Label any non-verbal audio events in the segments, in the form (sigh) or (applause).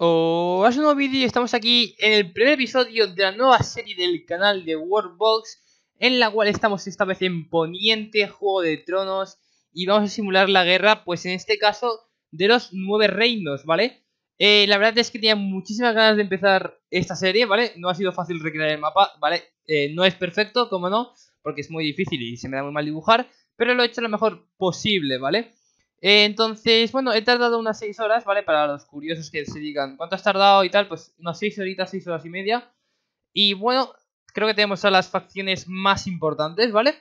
Oh, es un nuevo vídeo y estamos aquí en el primer episodio de la nueva serie del canal de Warbox, En la cual estamos esta vez en Poniente, Juego de Tronos Y vamos a simular la guerra, pues en este caso, de los nueve reinos, ¿vale? Eh, la verdad es que tenía muchísimas ganas de empezar esta serie, ¿vale? No ha sido fácil recrear el mapa, ¿vale? Eh, no es perfecto, como no, porque es muy difícil y se me da muy mal dibujar Pero lo he hecho lo mejor posible, ¿vale? Eh, entonces, bueno, he tardado unas 6 horas, ¿vale? Para los curiosos que se digan cuánto has tardado y tal, pues unas 6 horitas, 6 horas y media. Y bueno, creo que tenemos a las facciones más importantes, ¿vale?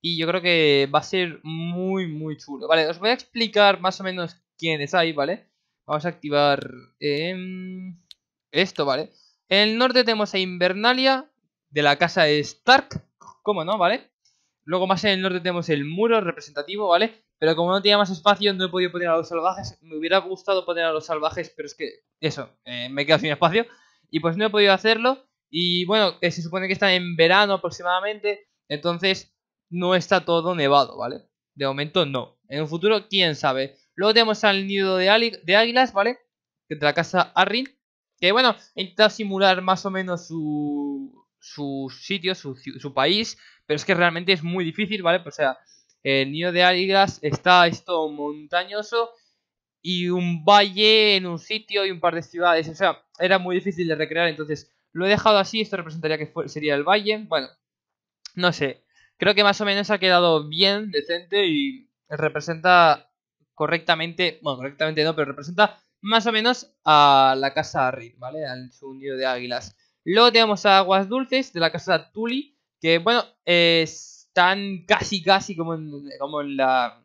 Y yo creo que va a ser muy, muy chulo. Vale, os voy a explicar más o menos quiénes hay, ¿vale? Vamos a activar em, esto, ¿vale? En el norte tenemos a Invernalia, de la casa de Stark, ¿cómo no? ¿Vale? Luego más en el norte tenemos el muro representativo, ¿vale? Pero como no tenía más espacio, no he podido poner a los salvajes. Me hubiera gustado poner a los salvajes, pero es que eso, eh, me he quedado sin espacio. Y pues no he podido hacerlo. Y bueno, se supone que está en verano aproximadamente. Entonces no está todo nevado, ¿vale? De momento no. En un futuro, quién sabe. Luego tenemos al nido de, águilas, ¿vale? Que de la casa Arrin. Que bueno, he intentado simular más o menos su, su sitio, su, su país. Pero es que realmente es muy difícil, ¿vale? Pues, o sea, el nido de águilas está esto montañoso y un valle en un sitio y un par de ciudades. O sea, era muy difícil de recrear, entonces lo he dejado así. Esto representaría que sería el valle. Bueno, no sé. Creo que más o menos ha quedado bien, decente y representa correctamente, bueno, correctamente no, pero representa más o menos a la casa arri ¿vale? Al su nido de águilas. Luego tenemos a Aguas Dulces de la casa Tuli, que bueno, es están casi, casi como en, como la...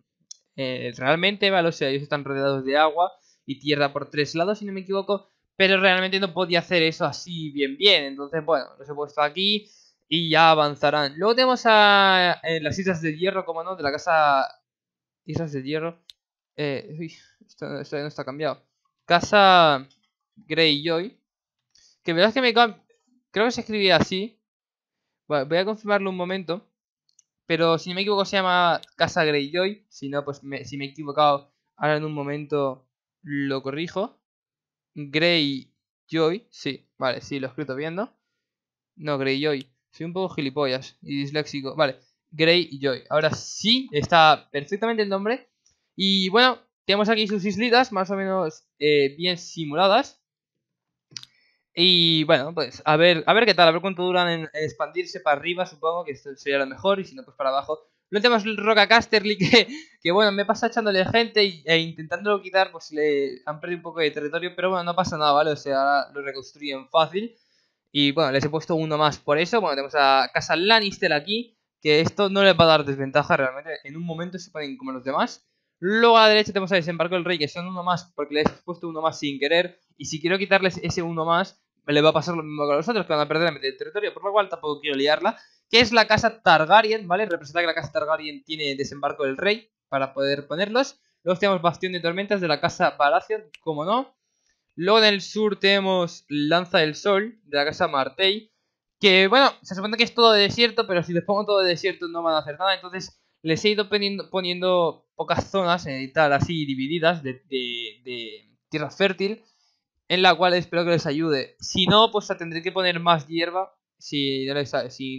Eh, realmente, ¿vale? O sea, ellos están rodeados de agua y tierra por tres lados, si no me equivoco. Pero realmente no podía hacer eso así bien, bien. Entonces, bueno, los he puesto aquí y ya avanzarán. Luego tenemos a eh, las Islas de Hierro, como no, de la casa... Islas de Hierro. Eh, uy, esto, esto no está cambiado. Casa Greyjoy. Que verdad es que me... Creo que se escribía así. voy a confirmarlo un momento. Pero si no me equivoco se llama Casa Greyjoy. Si no, pues si me he equivocado, ahora en un momento lo corrijo. Greyjoy, sí, vale, sí, lo he escrito viendo. No, Greyjoy. Soy un poco gilipollas y disléxico. Vale, Greyjoy. Ahora sí, está perfectamente el nombre. Y bueno, tenemos aquí sus islitas, más o menos eh, bien simuladas. Y bueno, pues a ver, a ver qué tal, a ver cuánto duran en expandirse para arriba, supongo que esto sería lo mejor, y si no, pues para abajo. Lo tenemos el Roca Casterly, (laughs) que, bueno, me pasa echándole gente e intentándolo quitar, pues le han perdido un poco de territorio, pero bueno, no pasa nada, ¿vale? O sea, lo reconstruyen fácil. Y bueno, les he puesto uno más por eso. Bueno, tenemos a Casa Lannister aquí, que esto no les va a dar desventaja realmente. En un momento se pueden como los demás. Luego a la derecha tenemos a Desembarco del Rey, que son uno más, porque les he puesto uno más sin querer. Y si quiero quitarles ese uno más, le va a pasar lo mismo que los otros, que van a perder el territorio, por lo cual tampoco quiero liarla. Que es la casa Targaryen, ¿vale? Representa que la casa Targaryen tiene desembarco del rey para poder ponerlos. Luego tenemos Bastión de Tormentas de la casa Palacio, como no. Luego en el sur tenemos Lanza del Sol de la casa Martell Que bueno, se supone que es todo de desierto, pero si les pongo todo de desierto no van a hacer nada. Entonces les he ido poniendo, pocas zonas y tal, así divididas de, de tierra fértil en la cual espero que les ayude. Si no, pues tendré que poner más hierba. Si,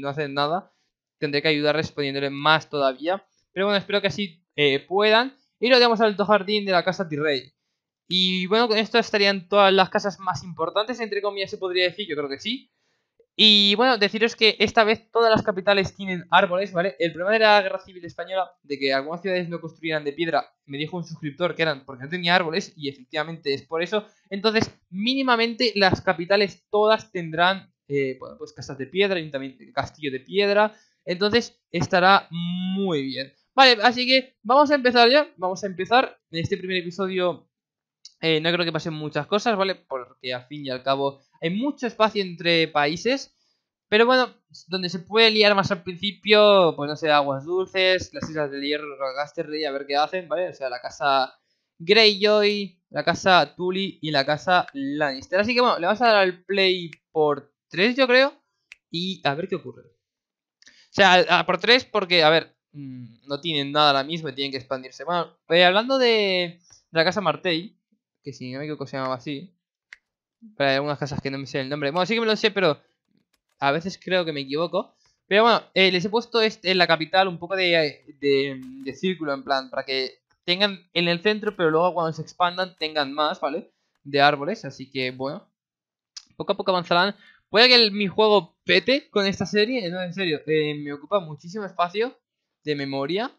no hacen nada, tendré que ayudarles poniéndole más todavía. Pero bueno, espero que así eh, puedan. Y lo tenemos al jardín de la casa Tirrey. Y bueno, con esto estarían todas las casas más importantes, entre comillas se podría decir, yo creo que sí. Y bueno, deciros que esta vez todas las capitales tienen árboles, ¿vale? El problema de la guerra civil española, de que algunas ciudades no construyeran de piedra, me dijo un suscriptor que eran porque no tenía árboles, y efectivamente es por eso. Entonces, mínimamente las capitales todas tendrán, eh, pues casas de piedra, también castillo de piedra. Entonces, estará muy bien. Vale, así que vamos a empezar ya, vamos a empezar. En este primer episodio eh, no creo que pasen muchas cosas, ¿vale? Porque al fin y al cabo hay mucho espacio entre países. Pero bueno, donde se puede liar más al principio, pues no sé, aguas dulces, las islas del hierro, Gasterry, a ver qué hacen, ¿vale? O sea, la casa Greyjoy, la casa Tully y la casa Lannister. Así que bueno, le vas a dar al play por 3, yo creo, y a ver qué ocurre. O sea, por 3 porque, a ver, mm, no tienen nada ahora mismo, tienen que expandirse. Bueno, eh, hablando de, la casa Martell, que si no me equivoco se llamaba así, hay algunas casas que no me sé el nombre. Bueno, sí que me lo sé, pero a veces creo que me equivoco. Pero bueno, eh, les he puesto este, en la capital un poco de, de, círculo, en plan, para que tengan en el centro, pero luego cuando se expandan tengan más, ¿vale? De árboles, así que bueno, poco a poco avanzarán. Puede que mi juego pete con esta serie, no, en serio, eh, me ocupa muchísimo espacio de memoria,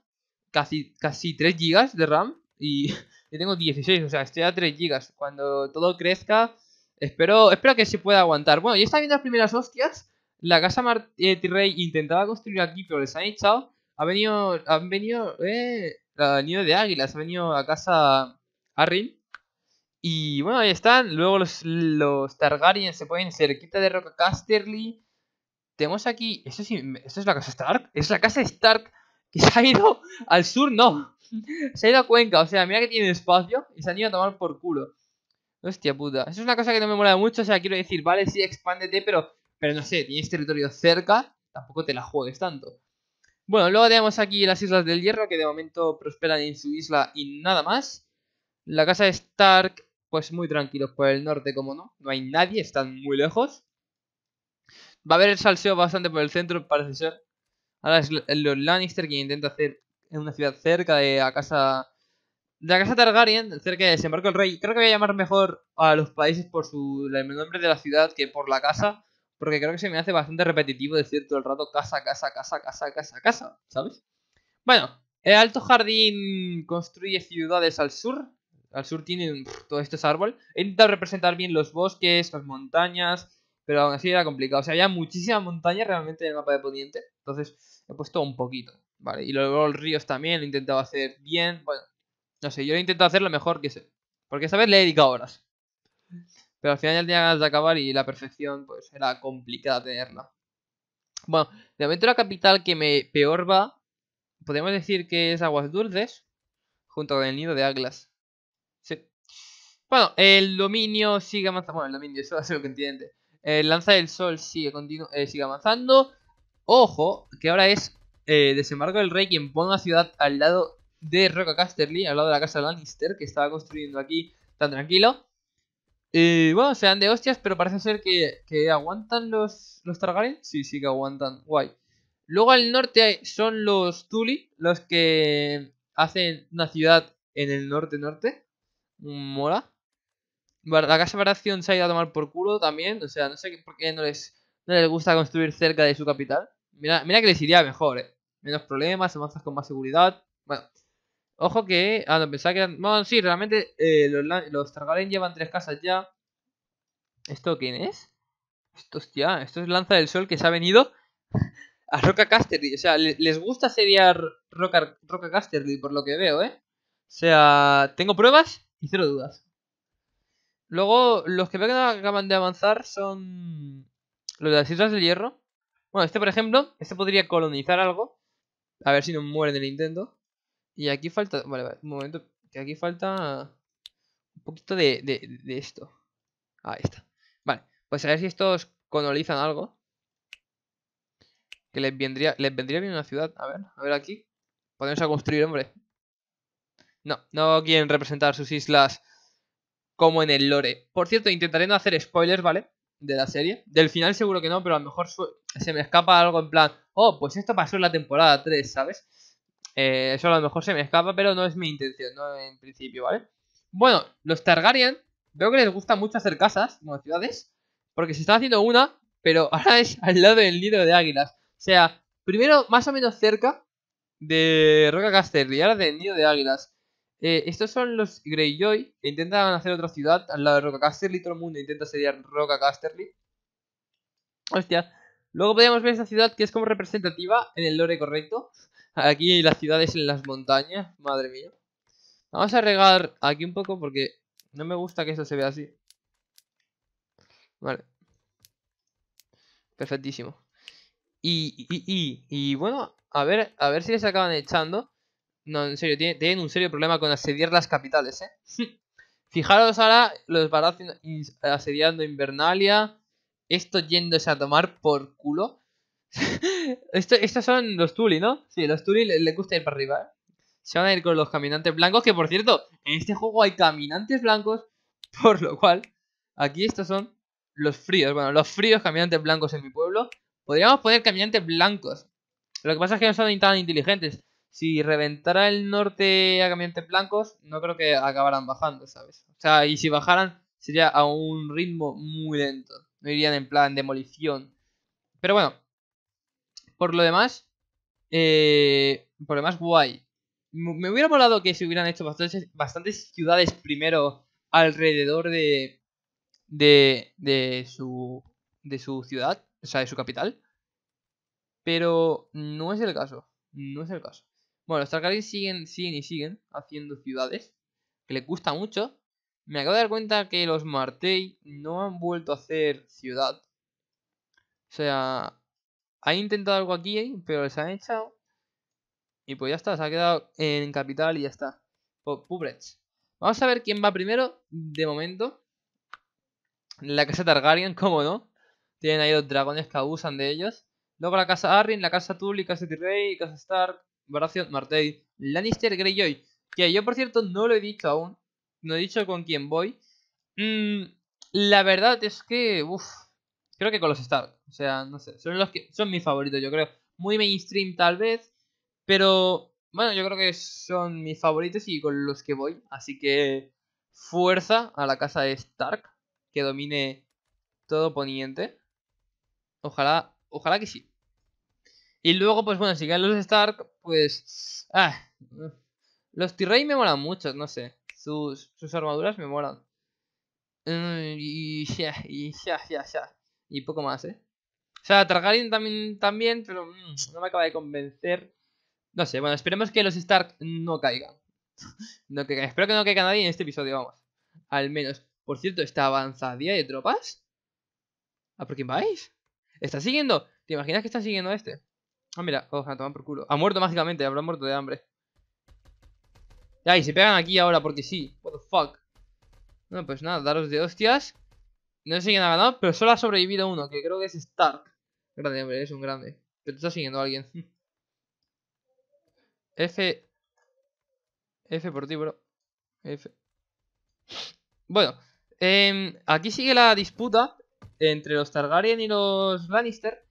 casi, casi 3 GB de RAM y (laughs) yo tengo 16, o sea, estoy a 3 GB. Cuando todo crezca, Espero, espero que se pueda aguantar. Bueno, ya están viendo las primeras hostias. La casa de intentaba construir aquí, pero les han echado. Ha venido, han venido, eh, nido de águilas, ha venido a casa Arryn Y bueno, ahí están. Luego los, los Targaryen se pueden cerquita de Roca Casterly. Tenemos aquí. ¿Esto es, es la casa Stark? ¿Es la casa Stark que se ha ido al sur? No. Se ha ido a Cuenca. O sea, mira que tiene espacio y se han ido a tomar por culo. Hostia puta. Eso es una cosa que no me mola mucho. O sea, quiero decir, vale, sí, expandete, pero, pero no sé, tienes territorio cerca, tampoco te la juegues tanto. Bueno, luego tenemos aquí las Islas del Hierro, que de momento prosperan en su isla y nada más. La casa de Stark, pues muy tranquilos por el norte, como no. No hay nadie, están muy lejos. Va a haber el salseo bastante por el centro, parece ser. Ahora es los Lannister quien intenta hacer una ciudad cerca de la casa la casa Targaryen, cerca de Desembarco el Rey, creo que voy a llamar mejor a los países por su, el nombre de la ciudad que por la casa, porque creo que se me hace bastante repetitivo decir todo el rato casa, casa, casa, casa, casa, casa, ¿sabes? Bueno, el Alto Jardín construye ciudades al sur, al sur tienen todos estos árboles árbol. He intentado representar bien los bosques, las montañas, pero aún así era complicado. O sea, había muchísimas montañas realmente en el mapa de Poniente. Entonces he puesto un poquito. Vale, y luego los ríos también lo he intentado hacer bien. Bueno, no sé, yo he intentado hacer lo mejor que sé. Porque esta vez le he dedicado horas. Pero al final ya tenía ganas de acabar y la perfección, pues era complicada tenerla. Bueno, de momento la capital que me peor va, podemos decir que es Aguas Dulces, junto con el nido de Águilas. Sí. Bueno, el dominio sigue avanzando. Bueno, el dominio, eso va a ser el continente. El lanza del sol sigue, eh, sigue avanzando. Ojo, que ahora es eh, desembarco del rey quien pone la ciudad al lado de Roca Casterly, al lado de la casa de Lannister, que estaba construyendo aquí tan tranquilo. Y bueno, sean de hostias, pero parece ser que, aguantan los, los Targaryen. Sí, sí que aguantan, guay. Luego al norte son los Tully, los que hacen una ciudad en el norte-norte. Mola. La casa de se ha ido a tomar por culo también. O sea, no sé por qué no les, no les gusta construir cerca de su capital. Mira, mira que les iría mejor, eh. Menos problemas, avanzas con más seguridad. Bueno, Ojo que... Ah, no, pensaba que Bueno, sí, realmente eh, los, los Targaryen llevan tres casas ya. ¿Esto quién es? Esto, hostia, esto es Lanza del Sol que se ha venido a Roca Casterly. O sea, les gusta seriar Roca, Roca Casterly por lo que veo, ¿eh? O sea, tengo pruebas y cero dudas. Luego, los que veo que acaban de avanzar son los de las Islas del Hierro. Bueno, este por ejemplo, este podría colonizar algo. A ver si no muere de el intento. Y aquí falta... Vale, un momento. Que aquí falta un poquito de, de, de esto. Ah, ahí está. Vale, pues a ver si estos colonizan algo. Que les vendría, les vendría bien una ciudad. A ver, a ver aquí. Podemos a construir, hombre. No, no quieren representar sus islas como en el lore. Por cierto, intentaré no hacer spoilers, ¿vale? De la serie. Del final seguro que no, pero a lo mejor se me escapa algo en plan... Oh, pues esto pasó en la temporada 3, ¿sabes? Eh, eso a lo mejor se me escapa, pero no es mi intención, ¿no? En principio, ¿vale? Bueno, los Targaryen, veo que les gusta mucho hacer casas, como ciudades, porque se está haciendo una, pero (laughs) ahora es al lado del nido de águilas. O sea, primero más o menos cerca de Roca Casterly y ahora del nido de águilas. Eh, estos son los Greyjoy que intentan hacer otra ciudad al lado de Roca Casterly. todo el mundo intenta serían Roca Casterly. Hostia. Luego podríamos ver esta ciudad que es como representativa en el lore correcto. Aquí las ciudades en las montañas, madre mía. Vamos a regar aquí un poco porque no me gusta que esto se vea así. Vale. Perfectísimo. Y, y, y, bueno, a ver, a ver si les acaban echando. No, en serio, tienen, un serio problema con asediar las capitales, ¿eh? (laughs) Fijaros ahora los baratos asediando Invernalia. Esto yéndose a tomar por culo. (laughs) Este, estos son los Tuli, ¿no? Sí, los Tuli les, gusta ir para arriba. ¿eh? Se van a ir con los caminantes blancos, que por cierto, en este juego hay caminantes blancos, (laughs) por lo cual, aquí estos son los fríos. Bueno, los fríos caminantes blancos en mi pueblo. Podríamos poner caminantes blancos. Lo que pasa es que no son tan inteligentes. Si reventara el norte a caminantes blancos, no creo que acabaran bajando, ¿sabes? O sea, y si bajaran, sería a un ritmo muy lento. No irían en plan demolición. Pero bueno, por lo demás, eh, por lo demás, guay. Me hubiera molado que se hubieran hecho bastantes, ciudades primero alrededor de, de, de, su, de su ciudad, o sea, de su capital. Pero no es el caso, no es el caso. Bueno, los Targaryen siguen, siguen y siguen haciendo ciudades, que le gusta mucho. Me acabo de dar cuenta que los Martei no han vuelto a hacer ciudad. O sea, ha intentado algo aquí, pero les han echado. Y pues ya está, se ha quedado en capital y ya está. Pues, Pubrech. Vamos a ver quién va primero, de momento. La casa Targaryen, (laughs) cómo no. Tienen ahí los dragones que abusan de ellos. Luego la casa Arryn, la casa Tully, casa la casa Stark, Baratheon, Martell, Lannister, Greyjoy. Que yo, por cierto, no lo he dicho aún. No he dicho con quién voy. Mm, la verdad es que... Uf, Creo que con los Stark O sea, no sé. Son los que son mis favoritos, yo creo. Muy mainstream tal vez. Pero bueno, yo creo que son mis favoritos y con los que voy. Así que fuerza a la casa de Stark. Que domine todo Poniente. Ojalá, ojalá que sí. Y luego, pues bueno, si ganan los Stark, pues... Ah, los t ray me molan mucho, no sé. Sus, sus armaduras me molan. Mm, y ya, y ya, ya, ya y poco más, ¿eh? O sea, Targaryen también, también pero mm, no me acaba de convencer. No sé, bueno, esperemos que los Stark no caigan. (laughs) no que, espero que no caiga nadie en este episodio, vamos. Al menos. Por cierto, esta avanzadía de tropas. ¿A por quién vais? ¿Está siguiendo? ¿Te imaginas que está siguiendo a este? Ah, mira, ojalá, oh, toman por culo. Ha muerto mágicamente, habrá muerto de hambre. Ya, y se pegan aquí ahora porque sí. What the fuck. No, pues nada, daros de hostias. No sé quién ha ganado, pero solo ha sobrevivido uno, que creo que es Stark. Grande, hombre, es un grande. Pero está siguiendo a alguien. (laughs) F. F por ti, bro. F. Bueno, em, aquí sigue la disputa entre los Targaryen y los Lannister.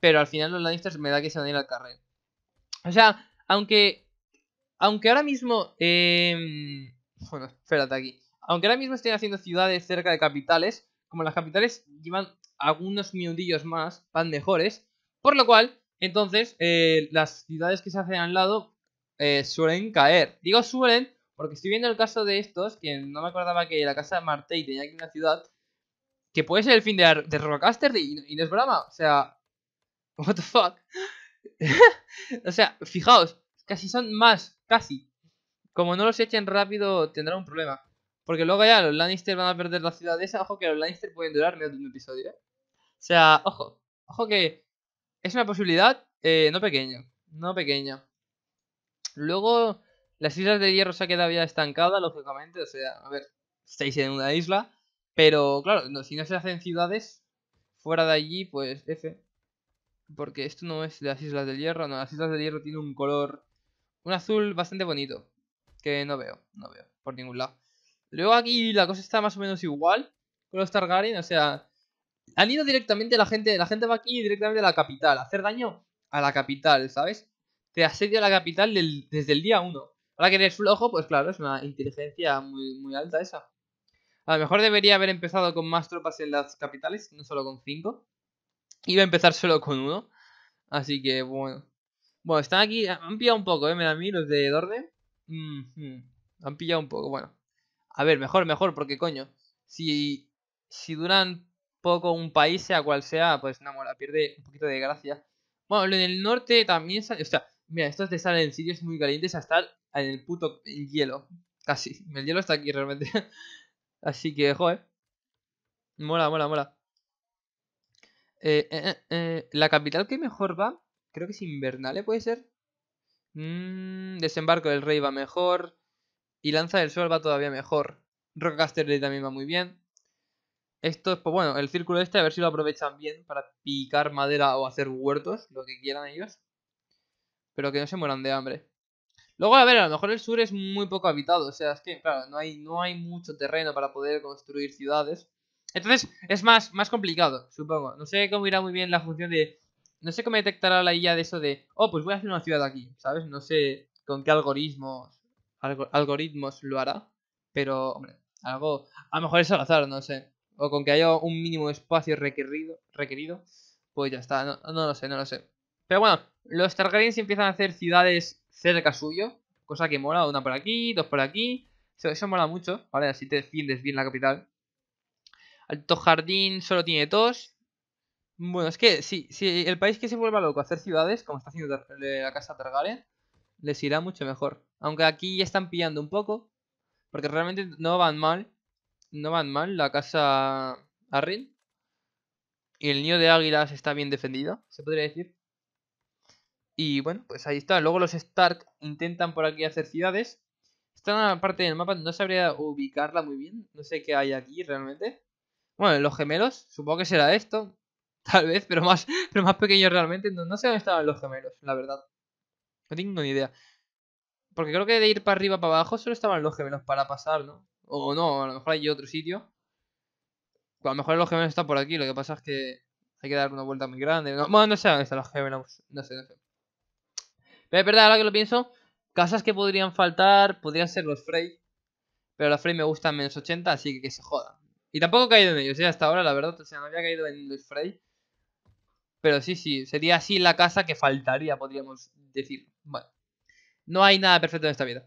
Pero al final los Lannister me da que se van a ir al carril. O sea, aunque. Aunque ahora mismo. Em, bueno, espérate aquí. Aunque ahora mismo estén haciendo ciudades cerca de capitales, como las capitales llevan algunos minutillos más, van mejores. Por lo cual, entonces, eh, las ciudades que se hacen al lado eh, suelen caer. Digo suelen porque estoy viendo el caso de estos, que no me acordaba que la casa de Martey tenía aquí una ciudad, que puede ser el fin de, de y, no es broma. O sea, (laughs) what the fuck. (laughs) o sea, fijaos, casi son más, casi. Como no los echen rápido, tendrá un problema. Porque luego ya los Lannister van a perder la ciudad esa. Ojo que los Lannister pueden durar menos de un episodio, ¿eh? O sea, ojo. Ojo que es una posibilidad eh, no pequeña. No pequeña. Luego, las Islas de Hierro se ha quedado ya estancada, lógicamente. O sea, a ver, estáis en una isla. Pero claro, si no se hacen ciudades fuera de allí, pues F. Porque esto no es de las Islas del Hierro. No, las Islas del Hierro tienen un color, un azul bastante bonito. Que no veo, no veo, por ningún lado. Luego aquí la cosa está más o menos igual con los Targaryen, o sea, han ido directamente la gente, la gente va aquí directamente a la capital, hacer daño a la capital, ¿sabes? Te asedia la capital desde el día 1. Ahora que eres flojo, pues claro, es una inteligencia muy, alta esa. A lo mejor debería haber empezado con más tropas en las capitales, no solo con 5. Iba a empezar solo con uno. Así que bueno. Bueno, están aquí. Han pillado un poco, ¿eh? Me da a mí los de Dorde. Mm, mm. Han pillado un poco, bueno. A ver, mejor, mejor, porque coño, si, si duran poco un país, sea cual sea, pues no mola, pierde un poquito de gracia. Bueno, en el norte también sale, o sea, mira, estos de salen en sitios muy calientes hasta en el puto hielo, casi. El hielo está aquí realmente. (laughs) Así que, joder. Mola, mola, mola. Eh, eh, eh, la capital que mejor va, creo que es Invernale, ¿puede ser? Mm, desembarco del Rey va mejor. Y Lanza del Sol va todavía mejor. rockasterley también va muy bien. Esto es, pues bueno, el círculo este, a ver si lo aprovechan bien para picar madera o hacer huertos, lo que quieran ellos. Pero que no se mueran de hambre. Luego, a ver, a lo mejor el sur es muy poco habitado. O sea, es que, claro, no hay, no hay mucho terreno para poder construir ciudades. Entonces, es más, más complicado, supongo. No sé cómo irá muy bien la función de... No sé cómo detectará la IA de eso de... Oh, pues voy a hacer una ciudad aquí, ¿sabes? No sé con qué algoritmos algoritmos lo hará, pero hombre, algo a lo mejor es al azar, no sé, o con que haya un mínimo espacio requerido, requerido pues ya está, no, no lo sé, no lo sé. Pero bueno, los Targaryens empiezan a hacer ciudades cerca suyo, cosa que mola, una por aquí, dos por aquí, eso, mola mucho, ¿vale? Así te defiendes bien la capital. Alto Jardín solo tiene dos. Bueno, es que si, si el país que se vuelva loco a hacer ciudades, como está haciendo la casa Targaryen, les irá mucho mejor. Aunque aquí ya están pillando un poco, porque realmente no van mal. No van mal la casa Arrin. Y el niño de águilas está bien defendido, se podría decir. Y bueno, pues ahí está. Luego los Stark intentan por aquí hacer ciudades. Esta la parte del mapa, no sabría ubicarla muy bien. No sé qué hay aquí realmente. Bueno, los gemelos, supongo que será esto. (laughs) Tal vez, pero más, pero más realmente. No, no sé dónde estaban los gemelos, la verdad. No tengo ni idea. Porque creo que de ir para arriba, para abajo, solo estaban los gemelos para pasar, ¿no? O no, a lo mejor hay otro sitio. A lo mejor los gemelos están por aquí, lo que pasa es que hay que dar una vuelta muy grande. No, bueno, no sé dónde están los gemelos, no sé, no sé. Pero es verdad, ahora que lo pienso, casas que podrían faltar podrían ser los Frey. Pero los Frey me gustan menos 80, así que que se joda Y tampoco he caído en ellos, ¿eh? hasta ahora, la verdad. O sea, no había caído en los Frey. Pero sí, sí, sería así la casa que faltaría, podríamos decirlo. Bueno. No hay nada perfecto en esta vida.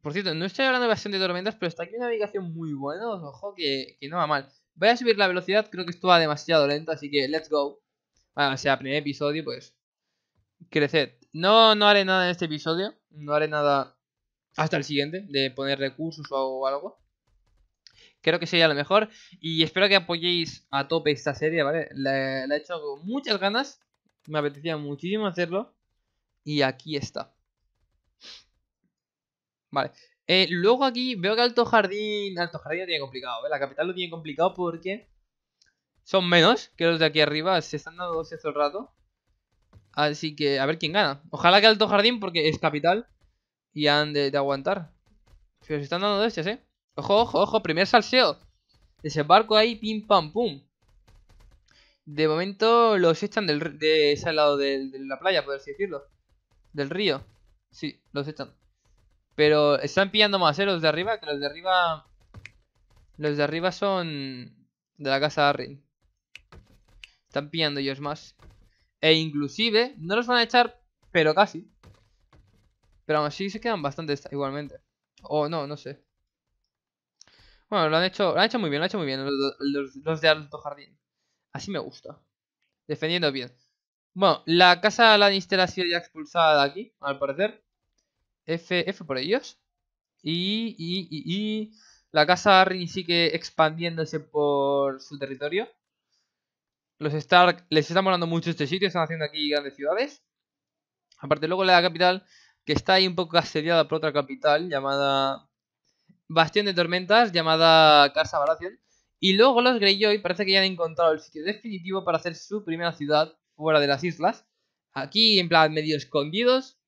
Por cierto, no estoy hablando de navegación de tormentas, pero está aquí una navegación muy buena. Ojo que, que, no va mal. Voy a subir la velocidad, creo que esto va demasiado lento, así que let's go. o sea, primer episodio, pues. Creced. No, no haré nada en este episodio. No haré nada hasta el siguiente, de poner recursos o algo. Creo que sería lo mejor. Y espero que apoyéis a tope esta serie, ¿vale? La, la he hecho con muchas ganas. Me apetecía muchísimo hacerlo. Y aquí está. Vale. Eh, luego aquí veo que Alto Jardín... Alto Jardín lo tiene complicado, ¿eh? La capital lo tiene complicado porque... Son menos que los de aquí arriba. Se están dando dos hace el rato. Así que a ver quién gana. Ojalá que Alto Jardín porque es capital. Y han de, aguantar. Se están dando dos ¿eh? Ojo, ojo, ojo. Primer salseo. Desembarco ahí. Pim, pam, pum. De momento los echan del, de ese lado de, de la playa, por así decirlo del río. Sí, los echan. Pero están pillando más, ¿eh? Los de arriba, que los de arriba... Los de arriba son de la casa de Arrin. Están pillando ellos más. E inclusive, no los van a echar, pero casi. Pero aún así se quedan bastante igualmente. O no, no sé. Bueno, lo han hecho, lo han hecho muy bien, lo han hecho muy bien los de Alto Jardín. Así me gusta. Defendiendo bien. Bueno, la casa Lannister ha sido ya expulsada de aquí, al parecer. F, por ellos. Y, y, y, y la casa Arryn sigue expandiéndose por su territorio. Los Stark les está molando mucho este sitio, están haciendo aquí grandes ciudades. Aparte, luego la capital, que está ahí un poco asediada por otra capital llamada Bastión de Tormentas, llamada Casa Baratheon. Y luego los Greyjoy parece que ya han encontrado el sitio definitivo para hacer su primera ciudad fuera de las islas. Aquí, en plan, medio escondidos.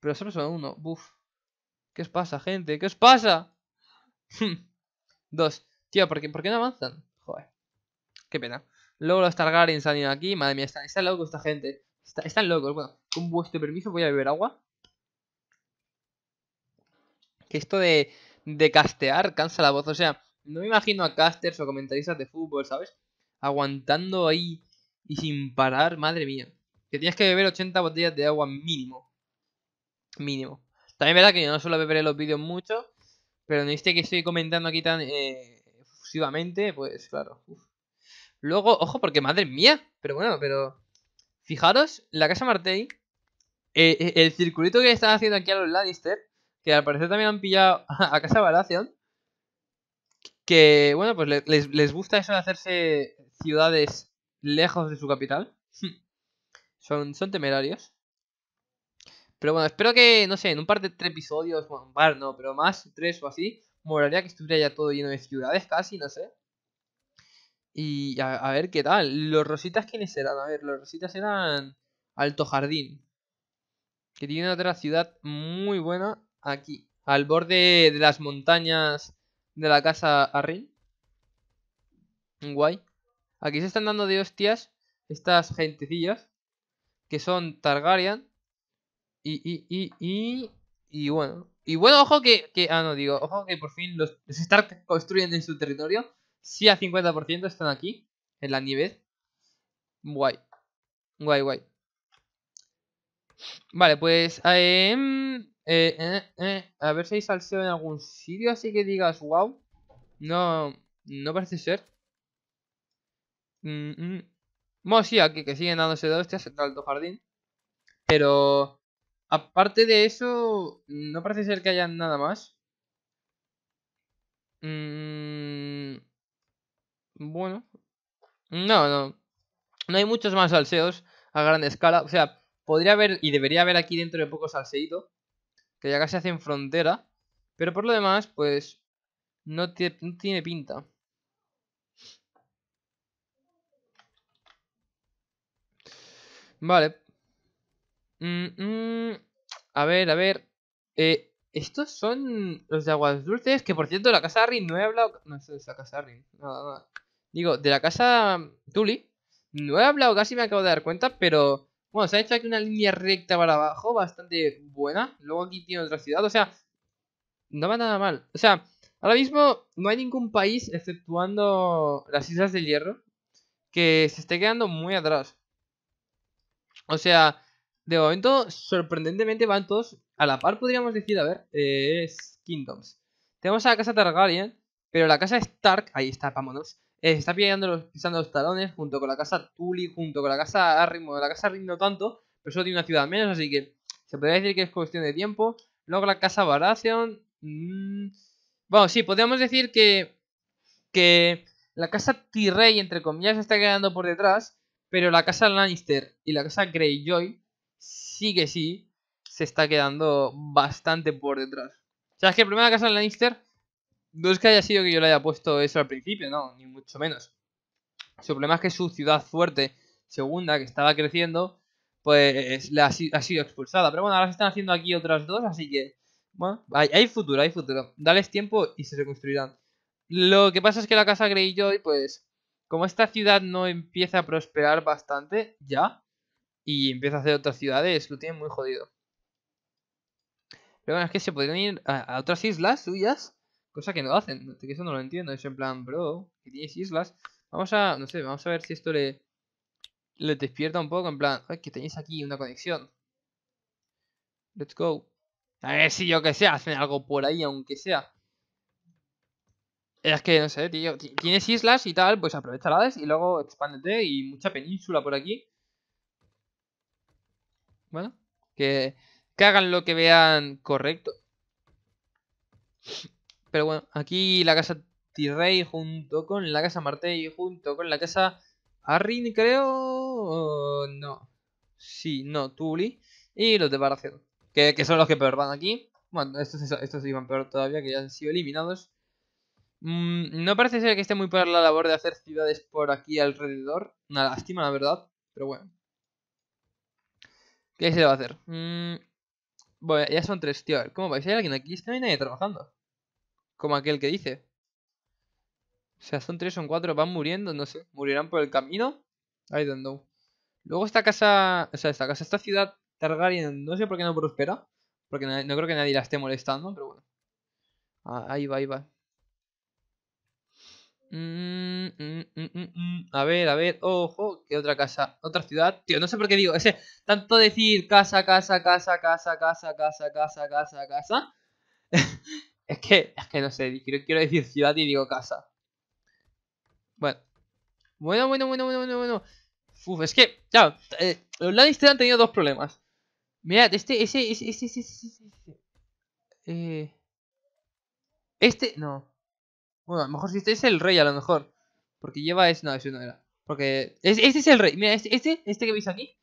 Pero solo son uno. Buf. ¿Qué os pasa, gente? ¿Qué os pasa? (laughs) Dos. Tío, ¿por qué, ¿por no avanzan? Joder. Qué pena. Luego los Targaryen han aquí. Madre mía, están, locos esta gente. están locos. Bueno, con vuestro permiso voy a beber agua. Que esto de, de castear cansa la voz. O sea, no me imagino a casters o comentaristas de fútbol, ¿sabes? Aguantando ahí y sin parar, madre mía. Que tienes que beber 80 botellas de agua mínimo. Mínimo. También es verdad que yo no suelo beber los vídeos mucho, pero no viste que estoy comentando aquí tan eh, efusivamente, pues claro. Luego, ojo, porque madre mía, pero bueno, pero... Fijaros, la casa Martey, eh, eh, el circulito que están haciendo aquí a los Lannister, que al parecer también han pillado (laughs) a casa Baratheon, que bueno, pues les, les gusta eso de hacerse ciudades lejos de su capital. Hmm. son, son temerarios. Pero bueno, espero que, no sé, en un par de tres episodios, bueno, un par no, pero más, tres o así, moraría que estuviera ya todo lleno de ciudades casi, no sé. Y a, ver qué tal. Los rositas, ¿quiénes eran? A ver, los rositas eran Alto Jardín. Que tiene otra ciudad muy buena aquí. Al borde de las montañas de la casa Arrin. Guay. Aquí se están dando de hostias estas gentecillas que son Targaryen. Y, y, y, y, y bueno. Y bueno, ojo que, Ah, no, digo, ojo que por fin los, Stark construyen en su territorio. Sí, a 50% están aquí, en la nieve. Guay. Guay, guay. Vale, pues... Em, eh, eh, eh, a ver si hay salseo en algún sitio, así que digas, wow. No, no parece ser. Mm, mm Bueno, sí, aquí que siguen dándose de hostias en Alto Jardín. Pero aparte de eso, no parece ser que haya nada más. Mm, bueno. No, no. No hay muchos más salseos a gran escala. O sea, podría haber y debería haber aquí dentro de poco salseíto. Que ya casi hacen frontera. Pero por lo demás, pues no tiene pinta. Vale. Mm, mm. a ver, a ver. Eh, estos son los de aguas dulces. Que por cierto, la casa Arryn no he hablado. No sé, es la casa arri, Nada, Digo, de la casa Tuli. No he hablado, casi me acabo de dar cuenta. Pero bueno, se ha hecho aquí una línea recta para abajo. Bastante buena. Luego aquí tiene otra ciudad. O sea, no va nada mal. O sea, ahora mismo no hay ningún país, exceptuando las Islas del Hierro, que se esté quedando muy atrás. O sea, de momento, sorprendentemente van todos a la par, podríamos decir. A ver, eh, es Kingdoms. Tenemos a la casa Targaryen, pero la casa Stark, ahí está, vámonos. Eh, está pisando los, pisando los talones junto con la casa Tully, junto con la casa Arrimo La casa Arrimo no tanto, pero solo tiene una ciudad menos, así que se podría decir que es cuestión de tiempo. Luego la casa Baratheon. Mm, bueno, sí, podríamos decir que, que la casa t entre comillas, está quedando por detrás. Pero la casa Lannister y la casa Greyjoy sí que sí se está quedando bastante por detrás. O sea, es que el problema de la casa Lannister no es que haya sido que yo le haya puesto eso al principio, no, ni mucho menos. Su problema es que su ciudad fuerte, segunda, que estaba creciendo, pues la ha, sido expulsada. Pero bueno, ahora se están haciendo aquí otras dos, así que, bueno, hay, hay futuro, hay futuro. Dales tiempo y se reconstruirán. Lo que pasa es que la casa Greyjoy, pues, como esta ciudad no empieza a prosperar bastante ya y empieza a hacer otras ciudades, lo tienen muy jodido. Pero bueno, es que se podrían ir a, otras islas suyas, cosa que no hacen, que eso no lo entiendo. Es en plan, bro, que tienes islas. Vamos a, no sé, vamos a ver si esto le, le despierta un poco, en plan, que tenéis aquí una conexión. Let's go. A ver si yo que sé hacen algo por ahí, aunque sea. Es que no sé, tío. Tienes islas y tal, pues aprovechalas y luego expándete y mucha península por aquí. Bueno, que, que hagan lo que vean correcto. Pero bueno, aquí la casa Tirrey junto con la casa Martey junto con la casa Arrin, creo. No. Sí, no, Tuli. Y los de Baratheon. Que, que, son los que peor van aquí. Bueno, estos, estos iban peor todavía, que ya han sido eliminados. Mm, no parece ser que esté muy por la labor de hacer ciudades por aquí alrededor. Una lástima, la verdad. Pero bueno. ¿Qué se va a hacer? Mm, bueno, ya son tres, tío. A ¿cómo vais? ¿Hay alguien aquí? Es que no hay nadie trabajando. Como aquel que dice. O sea, son tres, son cuatro. Van muriendo, no sé. ¿murirán por el camino? I don't know. Luego esta casa... O sea, esta casa, esta ciudad Targaryen, no sé por qué no prospera. Porque no, creo que nadie la esté molestando, pero bueno. Ah, ahí va, ahí va. Mm, mm, mm, a ver, a ver, ojo, que otra casa, otra ciudad. Tío, no sé por qué digo, ese tanto decir casa, casa, casa, casa, casa, casa, casa, casa, casa. (laughs) es que, es que no sé, quiero, decir ciudad y digo casa. Bueno. Bueno, bueno, bueno, bueno, bueno, bueno. Uf, es que, claro, eh, los Lannister han tenido dos problemas. Mirad, este, ese, ese, ese, ese, ese, eh. este, no. Bueno, a lo mejor si este es el rey, a lo mejor. Porque lleva es. No, eso no era. Porque. Este, es el rey. Mira, este, este, este, que veis aquí.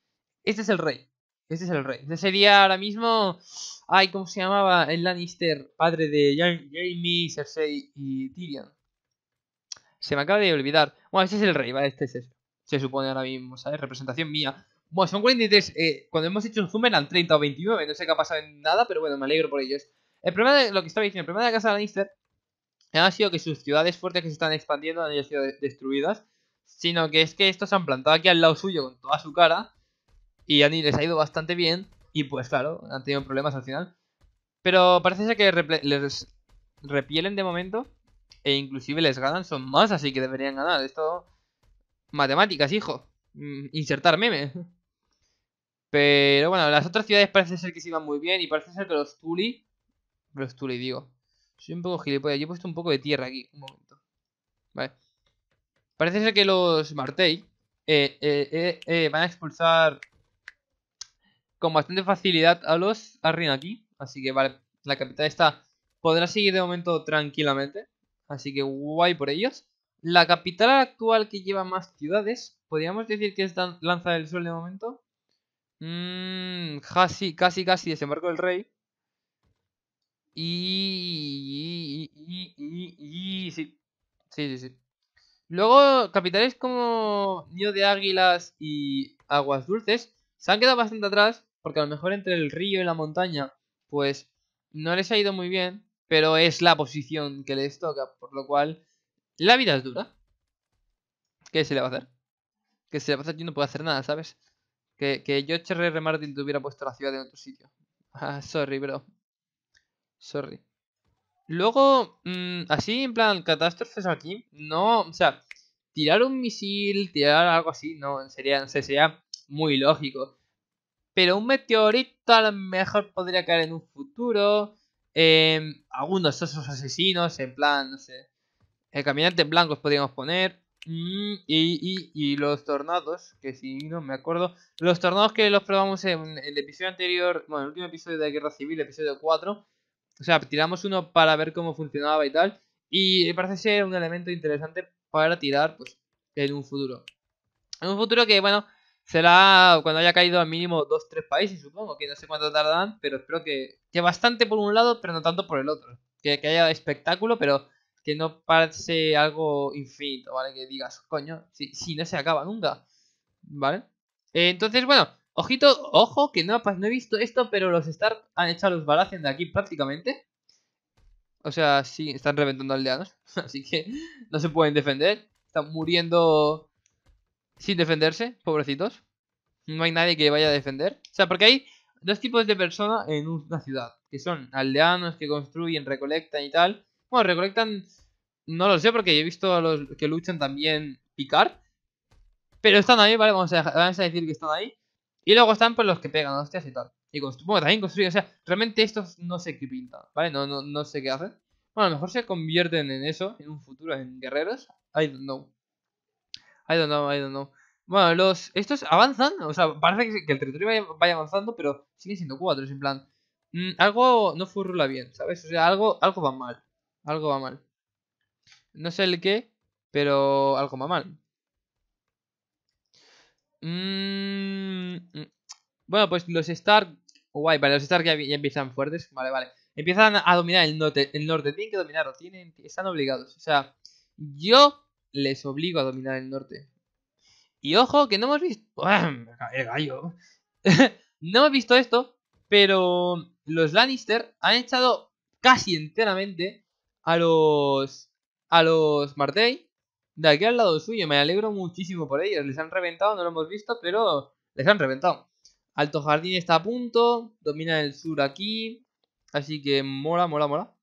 Este es el rey. Este es el rey. Este sería ahora mismo. Ay, ¿cómo se llamaba? El Lannister, padre de Jaime, Cersei y Tyrion. Se me acaba de olvidar. Bueno, este es el rey, ¿vale? Este es eso. Se supone ahora mismo, ¿sabes? Representación mía. Bueno, son 43. Eh, cuando hemos hecho un zoom eran 30 o 29. No sé qué ha pasado en nada, pero bueno, me alegro por ellos. El problema de lo que estaba diciendo, el problema de la casa de Lannister ha sido que sus ciudades fuertes que se están expandiendo han sido destruidas, sino que es que estos se han plantado aquí al lado suyo con toda su cara y les ha ido bastante bien y pues claro, han tenido problemas al final. Pero parece ser que les repielen de momento e inclusive les ganan, son más, así que deberían ganar. Esto... Matemáticas, hijo. Mm, insertar meme. Pero bueno, las otras ciudades parece ser que se iban muy bien y parece ser que los Tuli... Los Tuli, digo. Soy un poco gilipollas. Yo he puesto un poco de tierra aquí. Un momento. Vale. Parece ser que los Martei eh, eh, eh, van a expulsar con bastante facilidad a los Arrin aquí. Así que vale, la capital está... Podrá seguir de momento tranquilamente. Así que guay por ellos. La capital actual que lleva más ciudades, podríamos decir que es Lanza del Sol de momento. Mmm, casi, casi, casi desembarco del rey. Y, y, sí. Sí, sí, Luego, capitales como Nido de Águilas y Aguas Dulces se han quedado bastante atrás porque a lo mejor entre el río y la montaña, pues no les ha ido muy bien, pero es la posición que les toca, por lo cual la vida es dura. ¿Qué se le va a hacer? ¿Qué se le va a hacer, yo no puedo hacer nada, ¿sabes? Que, que George R. Martin te hubiera puesto la ciudad en otro sitio. Ah, sorry, bro. Sorry. Luego, mm, así en plan catástrofes aquí, no, o sea, tirar un misil, tirar algo así, no, sería, no sé, sería muy lógico. Pero un meteorito a lo mejor podría caer en un futuro. Eh, algunos de esos asesinos, en plan, no sé. El caminante en blancos podríamos poner. Mm, y, y, los tornados, que si no me acuerdo. Los tornados que los probamos en el episodio anterior, bueno, el último episodio de Guerra Civil, episodio 4. O sea, tiramos uno para ver cómo funcionaba y tal. Y me parece ser un elemento interesante para tirar pues, en un futuro. En un futuro que, bueno, será cuando haya caído al mínimo dos, tres países, supongo. Que no sé cuánto tardan, pero espero que, que bastante por un lado, pero no tanto por el otro. Que, haya espectáculo, pero que no parece algo infinito, ¿vale? Que digas, coño, si, no se acaba nunca, ¿vale? Eh, entonces, bueno, Ojito, ojo, que no, pues, no he visto esto, pero los Stark han echado los Baratheon de aquí prácticamente. O sea, sí, están reventando aldeanos. (laughs) Así que no se pueden defender. Están muriendo sin defenderse, pobrecitos. No hay nadie que vaya a defender. O sea, porque hay dos tipos de personas en una ciudad. Que son aldeanos que construyen, recolectan y tal. Bueno, recolectan... No lo sé porque he visto a los que luchan también picar. Pero están ahí, vale, vamos a decir que están ahí. Y luego están pues los que pegan hostias y tal. Y bueno, también construyen. O sea, realmente estos no sé qué pintan, ¿vale? No, no, no sé qué hacen. Bueno, a lo mejor se convierten en eso, en un futuro, en guerreros. I don't know. I don't know, I don't know. Bueno, los, estos avanzan, o sea, parece que, el territorio vaya, avanzando, pero sigue siendo cuatro, en plan. Mm, algo no furula bien, ¿sabes? O sea, algo, algo va mal. Algo va mal. No sé el qué, pero algo va mal. Mm, mm. bueno, pues los Stark... Oh, guay, vale, los Stark ya, empiezan fuertes. Vale, vale. Empiezan a dominar el norte. El norte tienen que dominarlo. Tienen, están obligados. O sea, yo les obligo a dominar el norte. Y ojo, que no hemos visto... El gallo. (laughs) no hemos visto esto, pero los Lannister han echado casi enteramente a los... A los Martell de aquí al lado suyo. Me alegro muchísimo por ellos. Les han reventado, no lo hemos visto, pero les han reventado. Alto Jardín está a punto. Domina el sur aquí. Así que mola, mola, mola.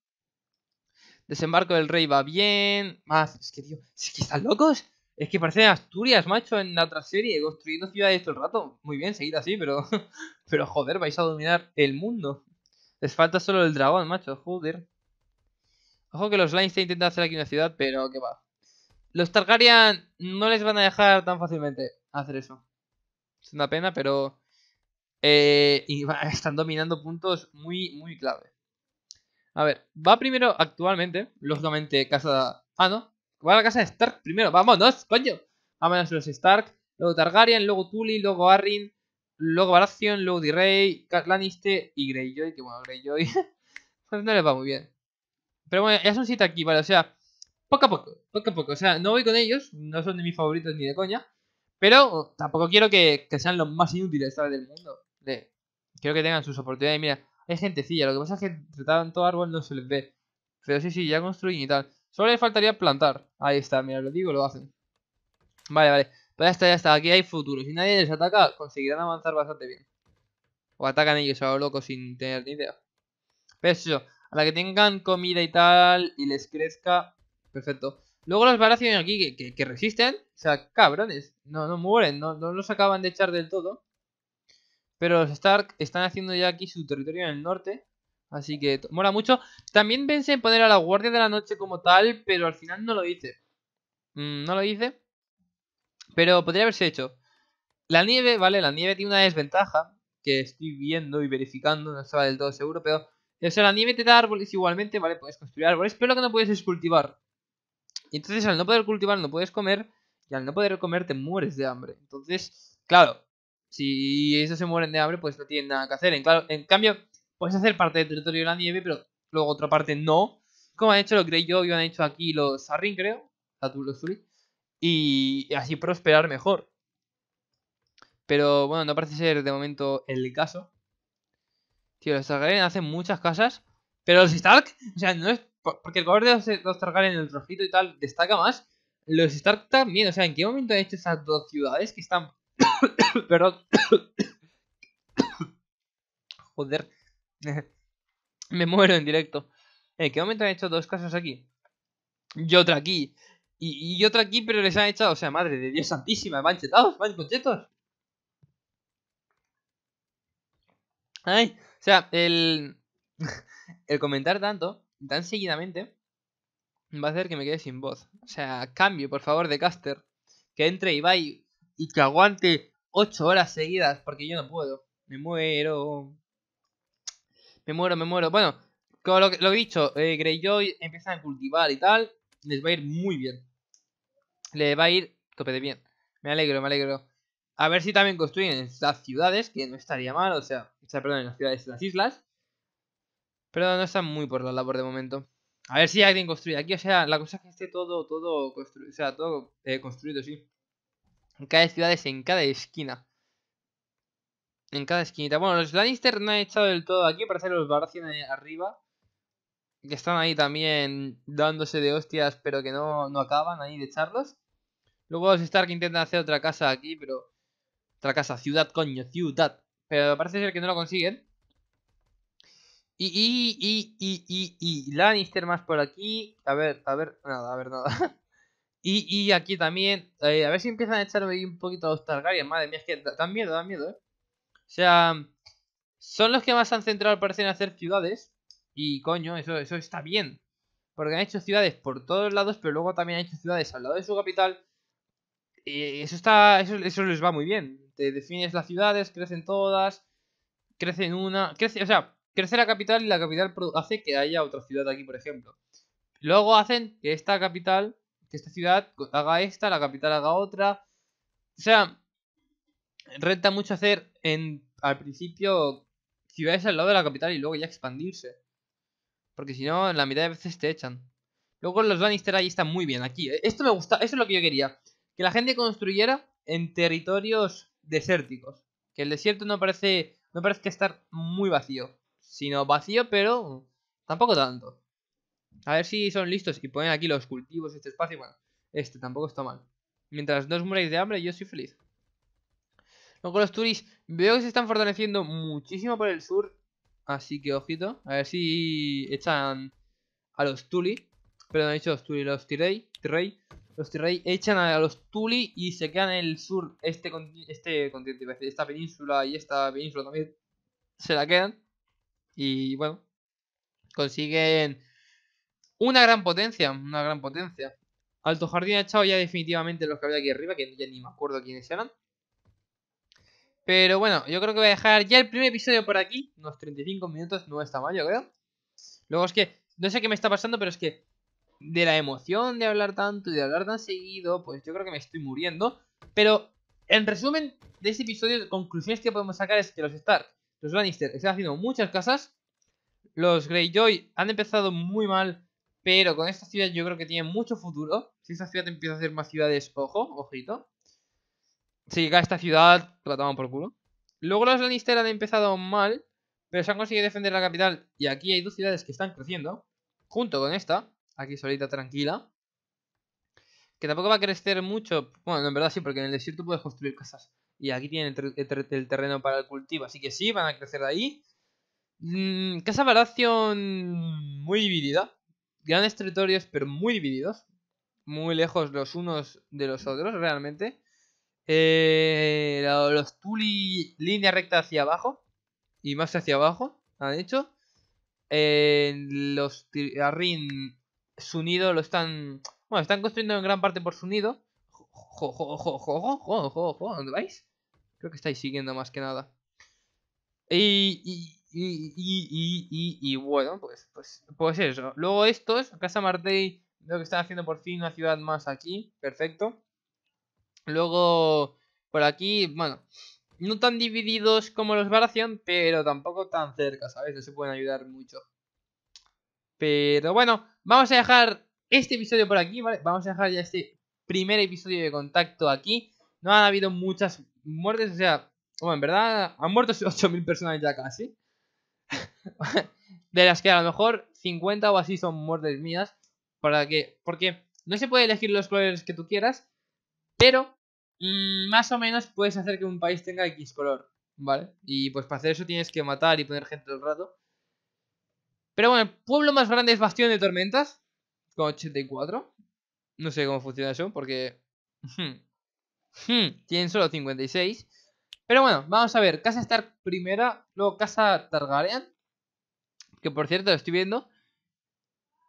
Desembarco del Rey va bien. Más. Es que, tío. Es que están locos. Es que parecen Asturias, macho, en la otra serie. Construyendo ciudades todo el rato. Muy bien, seguir así, pero. (laughs) Pero joder, vais a dominar el mundo. Les falta solo el dragón, macho. Joder. Ojo que los Lines intentan hacer aquí una ciudad, pero qué va. Los Targaryen no les van a dejar tan fácilmente hacer eso. Es una pena, pero... Eh, y (laughs) están dominando puntos muy, muy clave. A ver, va primero actualmente, lógicamente, casa... Ah, no. Va a la casa de Stark primero. ¡Vámonos, coño! Vámonos los Stark, luego Targaryen, luego Tully, luego Arryn, luego Baratheon, luego d ray Lannister y Greyjoy. Que bueno, Greyjoy... (laughs) no les va muy bien. Pero bueno, ya son 7 aquí, vale, o sea poco a poco, poco a poco. O sea, no voy con ellos, no son de mis favoritos ni de coña, pero tampoco quiero que, que sean los más inútiles ¿sabes? del mundo. quiero que tengan sus oportunidades. Mira, hay gentecilla, lo que pasa es que trataban todo árbol no se les ve. Pero sí, sí, ya construyen y tal. Solo les faltaría plantar. Ahí está, mira, lo digo, lo hacen. Vale, vale. Pero pues ya está, ya está. Aquí hay futuro. Si nadie les ataca, conseguirán avanzar bastante bien. O atacan ellos a los loco sin tener ni idea. Pero pues eso, a la que tengan comida y tal y les crezca perfecto. Luego las varaciones aquí que, resisten. O sea, cabrones. No, no mueren. No, no los acaban de echar del todo. Pero los Stark están haciendo ya aquí su territorio en el norte. Así que mola mucho. También pensé en poner a la Guardia de la Noche como tal. Pero al final no lo hice. Mm, no lo hice. Pero podría haberse hecho. La nieve, vale. La nieve tiene una desventaja. Que estoy viendo y verificando. No estaba del todo seguro. Pero o sea, la nieve te da árboles igualmente, ¿vale? Puedes construir árboles, pero lo que no puedes es cultivar. Y entonces al no poder cultivar no puedes comer y al no poder comer te mueres de hambre. Entonces, claro, si esos se mueren de hambre pues no tienen nada que hacer. En, claro, en cambio, puedes hacer parte del territorio de la nieve, pero luego otra parte no. Como han hecho los Greyjoy, han hecho aquí los Sarrin, creo. Los Y así prosperar mejor. Pero bueno, no parece ser de momento el caso. Tío, los Targaryen hacen muchas casas. Pero los Stark, o sea, no es porque el color de los, en el rojito y tal, destaca más. Los Stark también, o sea, ¿en qué momento han hecho esas dos ciudades que están. (coughs) Perdón. (coughs) Joder. (coughs) Me muero en directo. ¿En qué momento han hecho dos casas aquí? Y otra aquí. Y, otra aquí, pero les han echado. O sea, madre de Dios santísima. Van chetados, van conchetos. Ay, o sea, el. (laughs) el comentar tanto tan seguidamente va a hacer que me quede sin voz. O sea, cambio, por favor, de caster. Que entre y vaya y que aguante 8 horas seguidas, porque yo no puedo. Me muero. Me muero, me muero. Bueno, como lo, he dicho, eh, Greyjoy empiezan a cultivar y tal. Les va a ir muy bien. Les va a ir tope de bien. Me alegro, me alegro. A ver si también construyen las ciudades, que no estaría mal, o sea, perdón, en las ciudades, en las islas. Pero no están muy por la labor de momento. A ver si hay alguien construye aquí, o sea, la cosa es que esté todo, todo, construido, o sea, todo eh, construido, sí. En cada ciudad es en cada esquina. En cada esquinita. Bueno, los Lannister no han echado del todo aquí, parece que los Baratheon arriba. Que están ahí también dándose de hostias, pero que no, no acaban ahí de echarlos. Luego los Stark intentan hacer otra casa aquí, pero... Otra casa, ciudad, coño, ciudad. Pero parece ser que no lo consiguen. Y, y, y, y, y, y, Lannister más por aquí. A ver, a ver, nada, a ver, nada. (laughs) y, y aquí también, eh, a ver si empiezan a echarme un poquito a los Targaryen. Madre mía, es que dan miedo, dan miedo, eh. O sea, mm, son los que más han centrado, parecen, en hacer ciudades. Y coño, eso, eso está bien. Porque han hecho ciudades por todos lados, pero luego también han hecho ciudades al lado de su capital. Y eh, eso está. Eso, les va muy bien. Te defines las ciudades, crecen todas. Crecen una. Crece, o sea, crece la capital y la capital hace que haya otra ciudad aquí, por ejemplo. Luego hacen que esta capital, que esta ciudad haga esta, la capital haga otra. O sea, renta mucho hacer en, al principio ciudades al lado de la capital y luego ya expandirse. Porque si no, en la mitad de veces te echan. Luego los Lannister ahí están muy bien. Aquí, ¿eh? esto me gusta, eso es lo que yo quería. Que la gente construyera en territorios desérticos. Que el desierto no parece, no parezca estar muy vacío sino vacío, pero tampoco tanto. A ver si son listos y ponen aquí los cultivos, este espacio. Bueno, este tampoco está mal. Mientras dos os muráis de hambre, yo soy feliz. Luego los turis veo que se están fortaleciendo muchísimo por el sur. Así que ojito. A ver si echan a los tuli. Perdón, he dicho los tuli, los tirei. los Tirrey echan a los Tuli y se quedan en el sur, este, este continente, esta península y esta península también se la quedan. Y bueno, consiguen una gran potencia, una gran potencia. Alto Jardín ha echado ya definitivamente los que había aquí arriba, que ya ni me acuerdo quiénes eran. Pero bueno, yo creo que voy a dejar ya el primer episodio por aquí. Unos 35 minutos, no está mal, yo creo. Luego es que, no sé qué me está pasando, pero es que de la emoción de hablar tanto y de hablar tan seguido, pues yo creo que me estoy muriendo. Pero, en resumen de este episodio, conclusiones que podemos sacar es que los Stark los Lannister están haciendo muchas casas. Los Greyjoy han empezado muy mal, pero con esta ciudad yo creo que tiene mucho futuro. Si esta ciudad empieza a hacer más ciudades, ojo, ojito. Si llega a esta ciudad, la por culo. Luego los Lannister han empezado mal, pero se han conseguido defender la capital. Y aquí hay dos ciudades que están creciendo, junto con esta, aquí solita tranquila. Que tampoco va a crecer mucho. Bueno, en verdad sí, porque en el desierto puedes construir casas. Y aquí tienen el, terreno para el cultivo, así que sí, van a crecer de ahí. Mm, casa varación muy dividida. Grandes territorios, pero muy divididos. Muy lejos los unos de los otros, realmente. Eh, los Tuli, línea recta hacia abajo. Y más hacia abajo, han hecho. los Arrin, su nido lo están. Bueno, están construyendo en gran parte por su nido. Jo, jo, jo, ¿Dónde vais? Creo que estáis siguiendo más que nada. Y, y, y, y bueno, pues, pues, pues eso. Luego estos, Casa Martey, lo que están haciendo por fin una ciudad más aquí. Perfecto. Luego, por aquí, bueno, no tan divididos como los Baración, pero tampoco tan cerca, ¿sabes? No se pueden ayudar mucho. Pero bueno, vamos a dejar este episodio por aquí, ¿vale? Vamos a dejar ya este primer episodio de contacto aquí. No han habido muchas muertes, o sea, bueno, en verdad han muerto 8.000 (laughs) personas ya casi. (laughs) de las que a lo mejor 50 o así son muertes mías. Para que, porque no se puede elegir los colores que tú quieras, pero mm, más o menos puedes hacer que un país tenga X color, ¿vale? Y pues para hacer eso tienes que matar y poner gente al rato. Pero bueno, el pueblo más grande es Bastión de Tormentas, con 84. No sé cómo funciona eso porque... Tienen solo 56. Pero bueno, vamos a ver. Casa Stark primera, luego Casa Targaryen. Que por cierto, lo estoy viendo.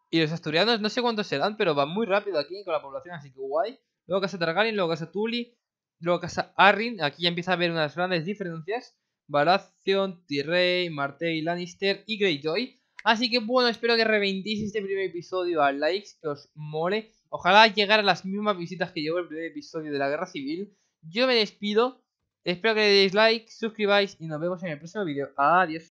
Y los asturianos, no sé cuántos serán, pero van muy rápido aquí con la población, así que guay. Luego Casa Targaryen, luego Casa Tully, luego Casa Arryn. Aquí ya empieza a haber unas grandes diferencias. Baratheon, Tyrell Martell, Lannister y Greyjoy. Así que bueno, espero que reventéis este primer episodio a likes, que os mole Ojalá llegara a las mismas visitas que en el primer episodio de la Guerra Civil. Yo me despido. Espero que le deis like, suscribáis y nos vemos en el próximo vídeo. Adiós.